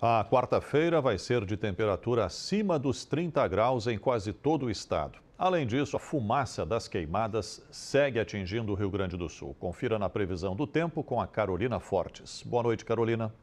A quarta-feira vai ser de temperatura acima dos 30 graus em quase todo o estado. Além disso, a fumaça das queimadas segue atingindo o Rio Grande do Sul. Confira na previsão do tempo com a Carolina Fortes. Boa noite, Carolina.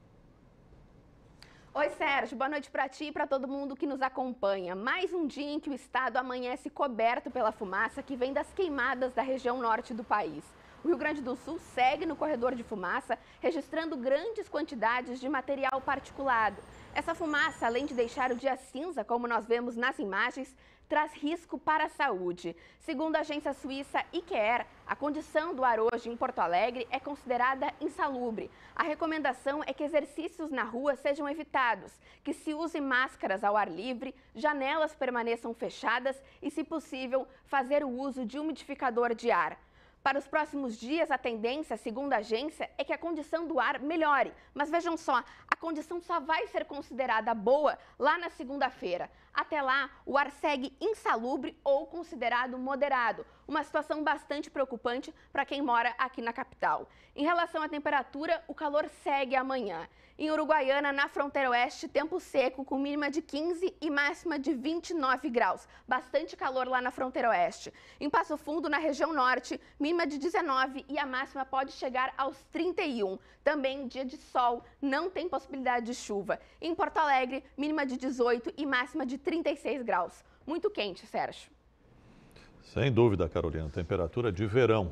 Oi, Sérgio. Boa noite para ti e para todo mundo que nos acompanha. Mais um dia em que o estado amanhece coberto pela fumaça que vem das queimadas da região norte do país. O Rio Grande do Sul segue no corredor de fumaça, registrando grandes quantidades de material particulado. Essa fumaça, além de deixar o dia cinza, como nós vemos nas imagens, traz risco para a saúde. Segundo a agência suíça IQER, a condição do ar hoje em Porto Alegre é considerada insalubre. A recomendação é que exercícios na rua sejam evitados, que se use máscaras ao ar livre, janelas permaneçam fechadas e, se possível, fazer o uso de umidificador de ar. Para os próximos dias, a tendência, segundo a agência, é que a condição do ar melhore. Mas vejam só, a condição só vai ser considerada boa lá na segunda-feira. Até lá, o ar segue insalubre ou considerado moderado, uma situação bastante preocupante para quem mora aqui na capital. Em relação à temperatura, o calor segue amanhã. Em Uruguaiana, na fronteira oeste, tempo seco com mínima de 15 e máxima de 29 graus. Bastante calor lá na fronteira oeste. Em Passo Fundo, na região norte, mínima mínima de 19 e a máxima pode chegar aos 31. Também dia de sol, não tem possibilidade de chuva. Em Porto Alegre, mínima de 18 e máxima de 36 graus. Muito quente, Sérgio. Sem dúvida, Carolina. Temperatura de verão.